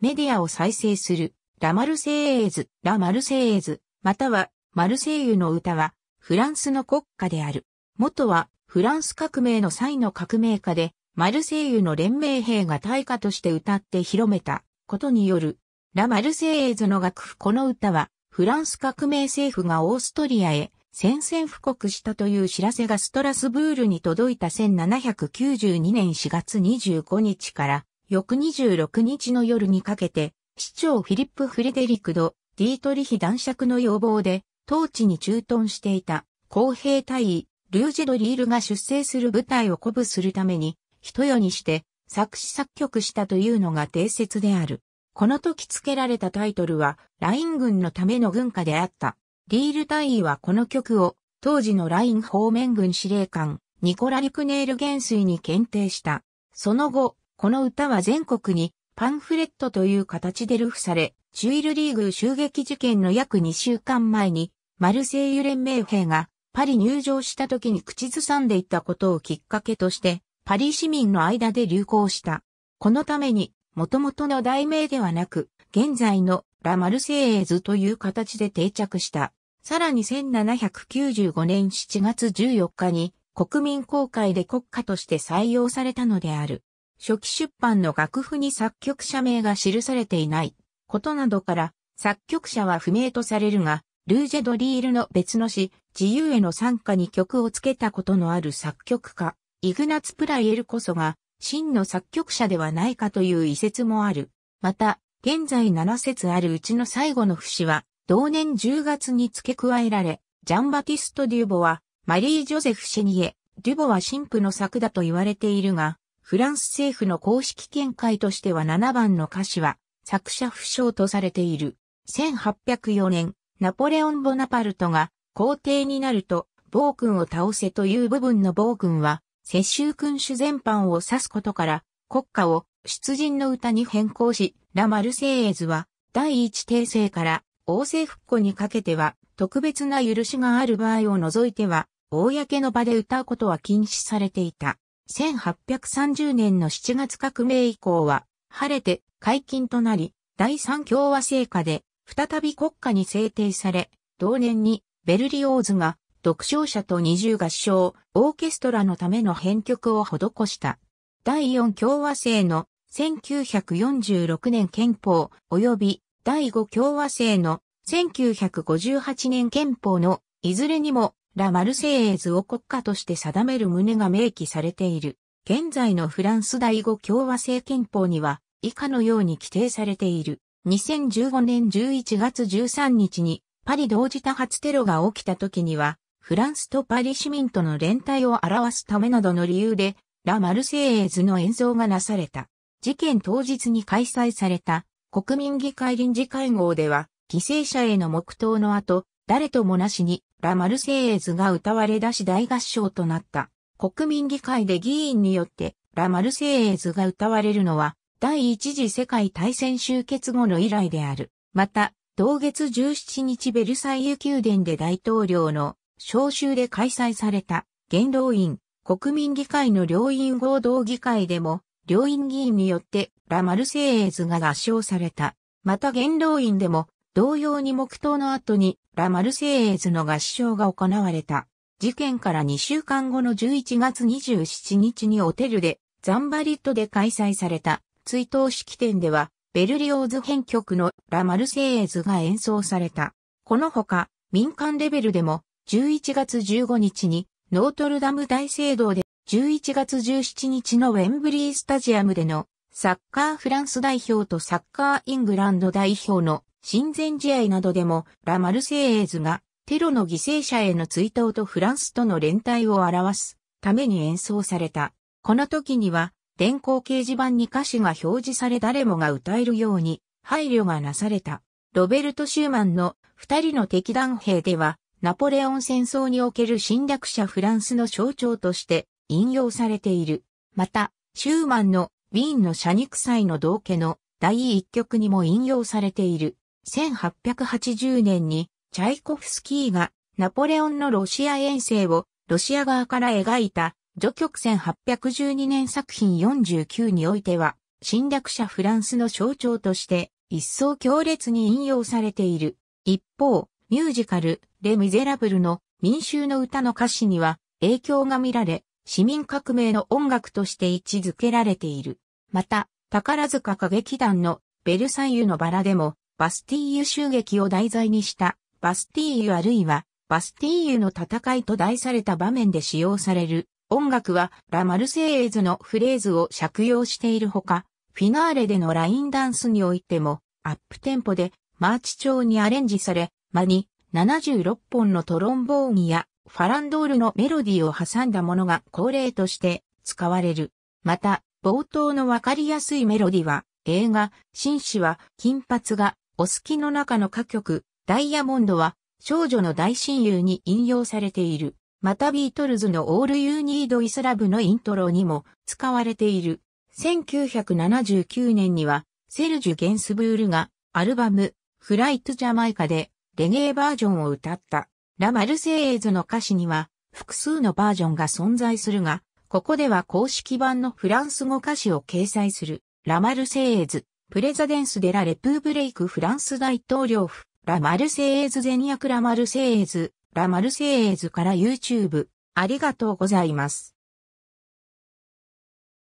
メディアを再生する、ラ・マルセイエーズ、ラ・マルセイエーズ、または、マルセイユの歌は、フランスの国歌である。元は、フランス革命の際の革命家で、マルセイユの連盟兵が大歌として歌って広めたことによる、ラ・マルセイエーズの楽譜この歌は、フランス革命政府がオーストリアへ宣戦布告したという知らせがストラスブールに届いた1792年4月25日から翌26日の夜にかけて、市長フィリップ・フレデリクド・ディートリヒ男爵の要望で、当地に駐屯していた公平隊員、ルージェドリールが出征する部隊を鼓舞するために、一夜にして作詞作曲したというのが定説である。この時付けられたタイトルは、ライン軍のための軍歌であった。リール隊員はこの曲を、当時のライン方面軍司令官、ニコラ・リクネール元帥に検定した。その後、この歌は全国にパンフレットという形で流布され、チュイルリーグ襲撃事件の約2週間前に、マルセイユ連盟兵がパリ入場した時に口ずさんでいたことをきっかけとして、パリ市民の間で流行した。このために、元々の題名ではなく、現在のラ・マルセイエズという形で定着した。さらに1795年7月14日に国民公開で国家として採用されたのである。初期出版の楽譜に作曲者名が記されていないことなどから作曲者は不明とされるが、ルージェ・ドリールの別の詩、自由への参加に曲をつけたことのある作曲家、イグナツ・プライエルこそが、真の作曲者ではないかという遺説もある。また、現在7節あるうちの最後の節は、同年10月に付け加えられ、ジャンバティスト・デュボは、マリー・ジョゼフ・シェニエ、デュボは神父の作だと言われているが、フランス政府の公式見解としては7番の歌詞は、作者不詳とされている。1804年、ナポレオン・ボナパルトが皇帝になると、暴君を倒せという部分の暴君は、世襲君主全般を指すことから、国家を出陣の歌に変更し、ラ・マルセイエズは、第一帝政から王政復古にかけては、特別な許しがある場合を除いては、公の場で歌うことは禁止されていた。1830年の7月革命以降は、晴れて解禁となり、第三共和制下で、再び国家に制定され、同年にベルリオーズが独唱者と二重合唱、オーケストラのための編曲を施した。第4共和制の1946年憲法及び第5共和制の1958年憲法のいずれにもラ・マルセイエーズを国家として定める旨が明記されている。現在のフランス第五共和制憲法には以下のように規定されている。2015年11月13日にパリ同時多発テロが起きた時にはフランスとパリ市民との連帯を表すためなどの理由でラ・マルセイエーズの演奏がなされた。事件当日に開催された国民議会臨時会合では、犠牲者への黙祷の後、誰ともなしにラ・マルセイエズが歌われ出し大合唱となった。国民議会で議員によって、ラ・マルセイエズが歌われるのは、第一次世界大戦終結後の以来である。また、同月17日ベルサイユ宮殿で大統領の召集で開催された元老院国民議会の両院合同議会でも両院議員によってラ・マルセイエーズが合唱された。また元老院でも同様に黙祷の後にラ・マルセイエーズの合唱が行われた。事件から2週間後の11月27日にオテルでザンバリットで開催された追悼式典ではベルリオーズ編曲のラ・マルセイエーズが演奏された。このほか民間レベルでも11月15日にノートルダム大聖堂で11月17日のウェンブリースタジアムでのサッカーフランス代表とサッカーイングランド代表の親善試合などでもラ・マルセイエーズがテロの犠牲者への追悼とフランスとの連帯を表すために演奏された。この時には電光掲示板に歌詞が表示され誰もが歌えるように配慮がなされた。ロベルト・シューマンの二人の敵弾兵ではナポレオン戦争における侵略者フランスの象徴として引用されている。また、シューマンのウィーンの社肉祭の道家の第一曲にも引用されている。1880年にチャイコフスキーがナポレオンのロシア遠征をロシア側から描いた序曲1 812年作品49においては侵略者フランスの象徴として一層強烈に引用されている。一方、ミュージカルレ・ミゼラブルの民衆の歌の歌詞には影響が見られ市民革命の音楽として位置づけられている。また、宝塚歌劇団のベルサイユのバラでもバスティーユ襲撃を題材にしたバスティーユあるいはバスティーユの戦いと題された場面で使用される音楽はラ・マルセイエーズのフレーズを借用しているほか、フィナーレでのラインダンスにおいてもアップテンポでマーチ調にアレンジされ、間に76本のトロンボーンやファランドールのメロディーを挟んだものが恒例として使われる。また、冒頭のわかりやすいメロディは、映画、紳士は金髪がお好きの中の歌曲、ダイヤモンドは、少女の大親友に引用されている。またビートルズの All You Need Is l のイントロにも使われている。1979年には、セルジュ・ゲンスブールが、アルバム、フライト・ジャマイカで、レゲエバージョンを歌った。ラ・マルセイエーズの歌詞には、複数のバージョンが存在するが、ここでは公式版のフランス語歌詞を掲載する。ラ・マルセイエーズ。プレザデンス・デラ・レプーブレイク・フランス大統領府、ラ・マルセイエーズ・ゼニアク・ラ・マルセイエーズ、ラ・マルセイエーズから YouTube、ありがとうございます。